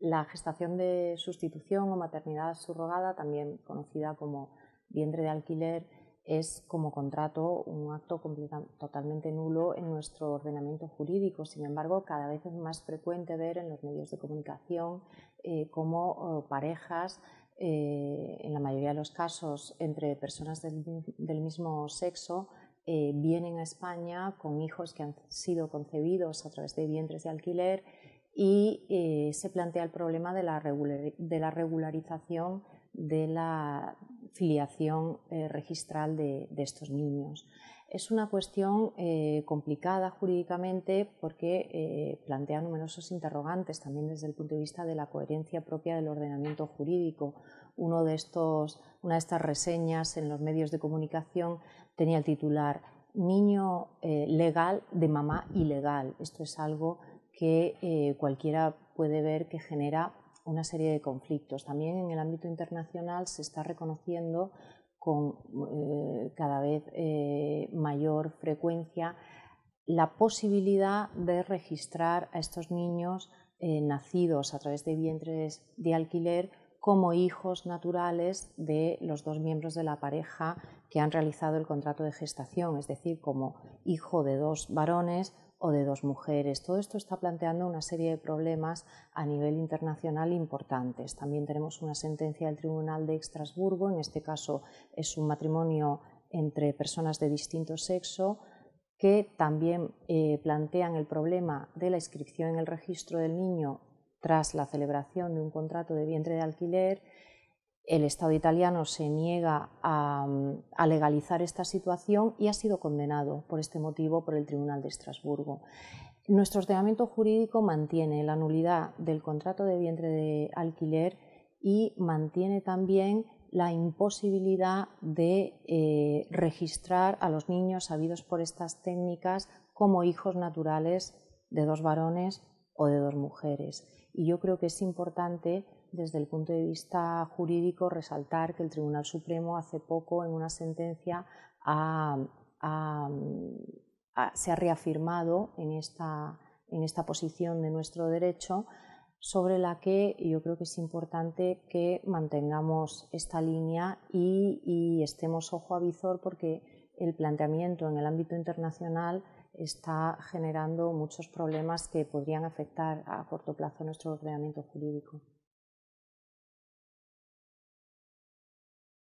La gestación de sustitución o maternidad subrogada, también conocida como vientre de alquiler, es como contrato un acto totalmente nulo en nuestro ordenamiento jurídico. Sin embargo, cada vez es más frecuente ver en los medios de comunicación eh, cómo parejas, eh, en la mayoría de los casos entre personas del, mismo sexo, eh, vienen a España con hijos que han sido concebidos a través de vientres de alquiler y eh, se plantea el problema de la, de la regularización de la filiación eh, registral de, estos niños. Es una cuestión eh, complicada jurídicamente porque plantea numerosos interrogantes también desde el punto de vista de la coherencia propia del ordenamiento jurídico. Uno de estos, una de estas reseñas en los medios de comunicación tenía el titular Niño legal de mamá ilegal. Esto es algo que eh, cualquiera puede ver que genera una serie de conflictos. También en el ámbito internacional se está reconociendo con eh, cada vez eh, mayor frecuencia la posibilidad de registrar a estos niños nacidos a través de vientres de alquiler como hijos naturales de los dos miembros de la pareja que han realizado el contrato de gestación, es decir, como hijo de dos varones o de dos mujeres. Todo esto está planteando una serie de problemas a nivel internacional importantes. También tenemos una sentencia del Tribunal de Estrasburgo, en este caso es un matrimonio entre personas de distinto sexo, que también eh, plantean el problema de la inscripción en el registro del niño tras la celebración de un contrato de vientre de alquiler el Estado italiano se niega a, legalizar esta situación y ha sido condenado por este motivo por el Tribunal de Estrasburgo. Nuestro ordenamiento jurídico mantiene la nulidad del contrato de vientre de alquiler y mantiene también la imposibilidad de eh, registrar a los niños sabidos por estas técnicas como hijos naturales de dos varones o de dos mujeres. Y yo creo que es importante desde el punto de vista jurídico, resaltar que el Tribunal Supremo hace poco, en una sentencia, se ha reafirmado en esta, posición de nuestro derecho sobre la que yo creo que es importante que mantengamos esta línea y, y estemos ojo a visor porque el planteamiento en el ámbito internacional está generando muchos problemas que podrían afectar a corto plazo nuestro ordenamiento jurídico.